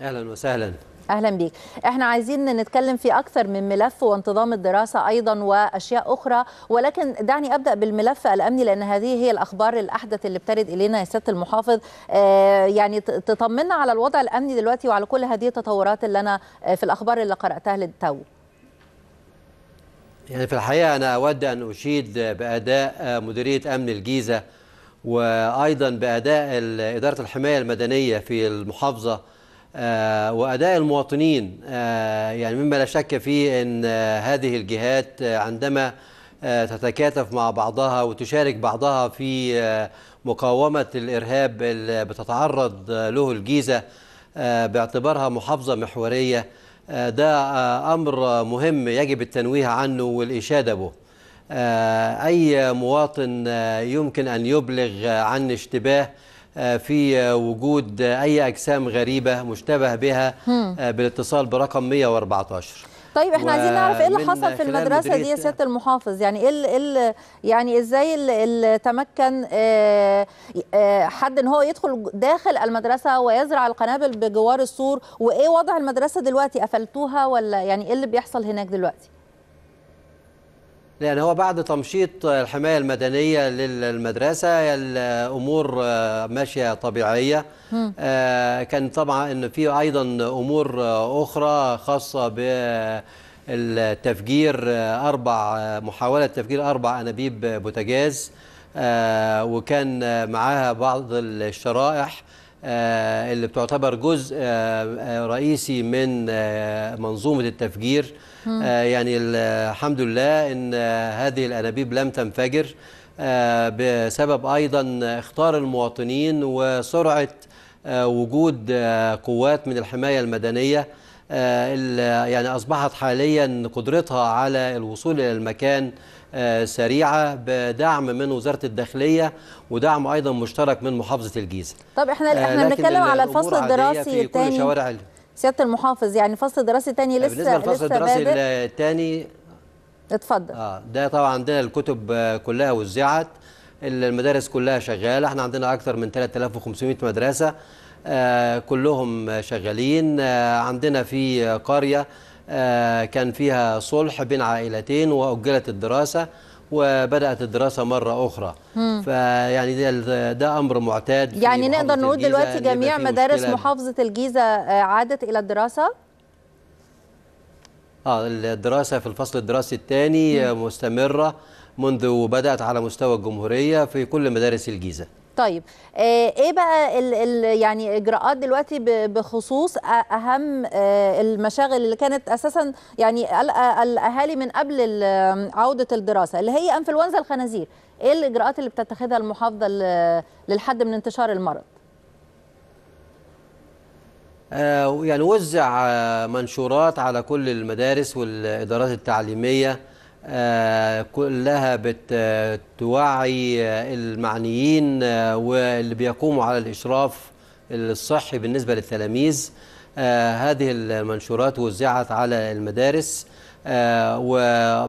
اهلا وسهلا اهلا بيك احنا عايزين نتكلم في اكثر من ملف وانتظام الدراسه ايضا واشياء اخرى ولكن دعني ابدا بالملف الامني لان هذه هي الاخبار الاحدث اللي بترد الينا يا سياده المحافظ آه، يعني تطمنا على الوضع الامني دلوقتي وعلى كل هذه التطورات اللي انا آه، في الاخبار اللي قراتها للتو يعني في الحقيقه انا اود ان اشيد باداء آه، مديريه امن الجيزه وايضا باداء اداره الحمايه المدنيه في المحافظه آه، وأداء المواطنين آه، يعني مما لا شك فيه أن آه، هذه الجهات عندما تتكاتف مع بعضها وتشارك بعضها في مقاومة الإرهاب اللي بتتعرض له الجيزة باعتبارها محافظة محورية ده أمر مهم يجب التنويه عنه والإشادة به أي مواطن يمكن أن يبلغ عن اشتباه آه، في وجود أي أجسام غريبة مشتبه بها آه، بالاتصال برقم 114 طيب احنا عايزين نعرف ايه اللي حصل في المدرسه دي يا سياده المحافظ يعني ايه اللي إيه يعني ازاي اللي تمكن آه، حد ان هو يدخل داخل المدرسه ويزرع القنابل بجوار السور وايه وضع المدرسه دلوقتي قفلتوها ولا يعني ايه اللي بيحصل هناك دلوقتي لأن هو بعد تمشيط الحماية المدنية للمدرسة الأمور ماشية طبيعية آه، كان طبعا إن في أيضا أمور أخرى خاصة بالتفجير أربع محاولة تفجير أربع أنابيب بوتاجاز آه، وكان معاها بعض الشرائح آه، اللي بتعتبر جزء آه، آه، رئيسي من منظومة التفجير يعني الحمد لله أن هذه الأنابيب لم تنفجر بسبب أيضا اختار المواطنين وسرعة وجود قوات من الحماية المدنية آه، يعني أصبحت حاليا قدرتها على الوصول إلى المكان آه، سريعة بدعم من وزارة الداخلية ودعم أيضا مشترك من محافظة الجيزة طب احنا آه، احنا بنتكلم على الفصل الدراسي الثاني سيادة المحافظ يعني فصل الدراسي الثاني لسه بالنسبة للفصل الدراسي الثاني اتفضل اه ده طبعا عندنا الكتب كلها وزعت المدارس كلها شغاله احنا عندنا اكثر من 3500 مدرسه آه، كلهم شغالين آه، عندنا في قرية آه، كان فيها صلح بين عائلتين وأجلت الدراسة وبدات الدراسه مره اخرى فيعني ده, ده امر معتاد يعني نقدر نقول دلوقتي جميع مدارس محافظه الجيزه عادت الى الدراسه آه الدراسة في الفصل الدراسي الثاني آه، مستمرة منذ بدأت على مستوى الجمهورية في كل مدارس الجيزة طيب آه، ايه بقى الـ الـ يعني اجراءات دلوقتي بخصوص اهم آه، المشاغل اللي كانت اساسا يعني الاهالي من قبل عوده الدراسه اللي هي انفلونزا الخنازير ايه الاجراءات اللي بتتخذها المحافظه للحد من انتشار المرض آه، يعني وزع آه، منشورات على كل المدارس والإدارات التعليمية آه، كلها بتوعي المعنيين واللي بيقوموا على الإشراف الصحي بالنسبة للتلاميذ هذه المنشورات وزعت على المدارس و